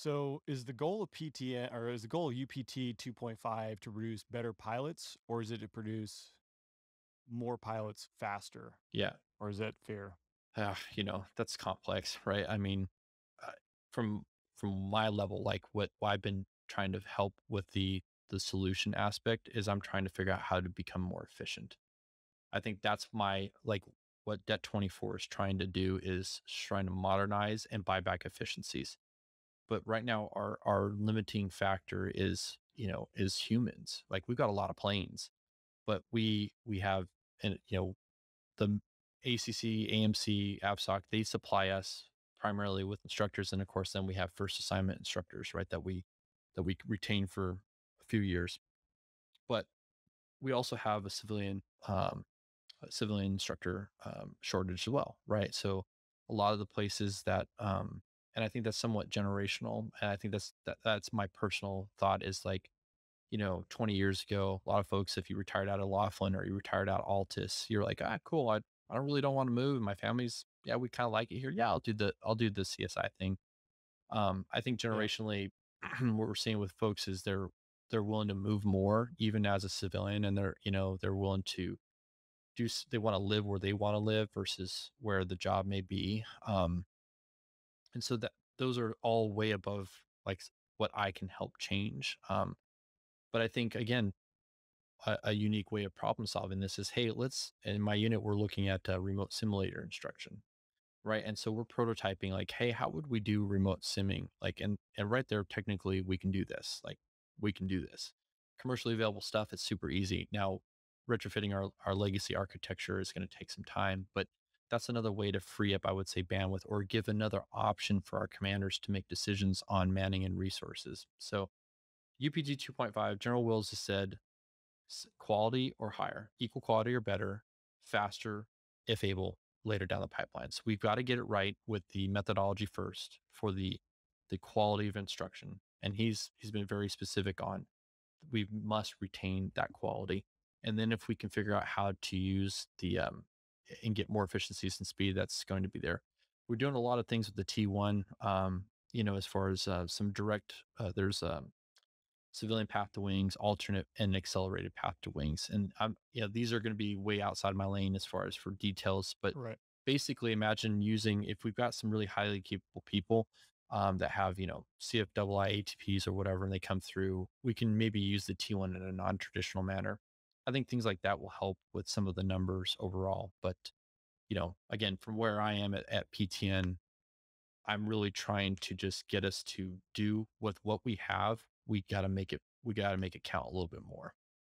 So is the goal of PTN or is the goal of UPT 2.5 to produce better pilots or is it to produce more pilots faster? Yeah. Or is that fair? Uh, you know, that's complex, right? I mean, uh, from from my level, like what, what I've been trying to help with the the solution aspect is I'm trying to figure out how to become more efficient. I think that's my like what Debt24 is trying to do is trying to modernize and buy back efficiencies but right now our our limiting factor is you know is humans like we've got a lot of planes but we we have and you know the ACC, AMC, AppSoc, they supply us primarily with instructors. And of course, then we have first assignment instructors, right? That we, that we retain for a few years, but we also have a civilian, um, a civilian instructor, um, shortage as well. Right. So a lot of the places that, um, and I think that's somewhat generational. And I think that's that, that's my personal thought is like, you know, 20 years ago, a lot of folks, if you retired out of Laughlin or you retired out of Altus, you're like, ah, cool. I I don't really don't want to move. My family's yeah, we kind of like it here. Yeah, I'll do the I'll do the CSI thing. Um, I think generationally, what we're seeing with folks is they're they're willing to move more, even as a civilian, and they're you know they're willing to do they want to live where they want to live versus where the job may be. Um, and so that those are all way above like what I can help change. Um, but I think again, a, a, unique way of problem solving this is, hey, let's in my unit we're looking at uh, remote simulator instruction, right? And so we're prototyping like, hey, how would we do remote simming? Like, and and right there, technically we can do this. Like, we can do this. Commercially available stuff, it's super easy. Now, retrofitting our our legacy architecture is going to take some time, but that's another way to free up, I would say, bandwidth or give another option for our commanders to make decisions on manning and resources. So, UPG 2.5, General Wills has said quality or higher, equal quality or better, faster, if able, later down the pipeline. So, we've got to get it right with the methodology first for the the quality of instruction. And he's he's been very specific on we must retain that quality. And then if we can figure out how to use the um, and get more efficiencies and speed, that's going to be there. We're doing a lot of things with the T1, um, you know, as far as uh, some direct, uh, there's a uh, civilian path to wings, alternate and accelerated path to wings. And I'm, you know, these are going to be way outside my lane as far as for details, but right. basically imagine using, if we've got some really highly capable people um, that have, you know, CFII ATPs or whatever, and they come through, we can maybe use the T1 in a non-traditional manner. I think things like that will help with some of the numbers overall. But, you know, again, from where I am at, at PTN, I'm really trying to just get us to do with what we have. We got to make it, we got to make it count a little bit more.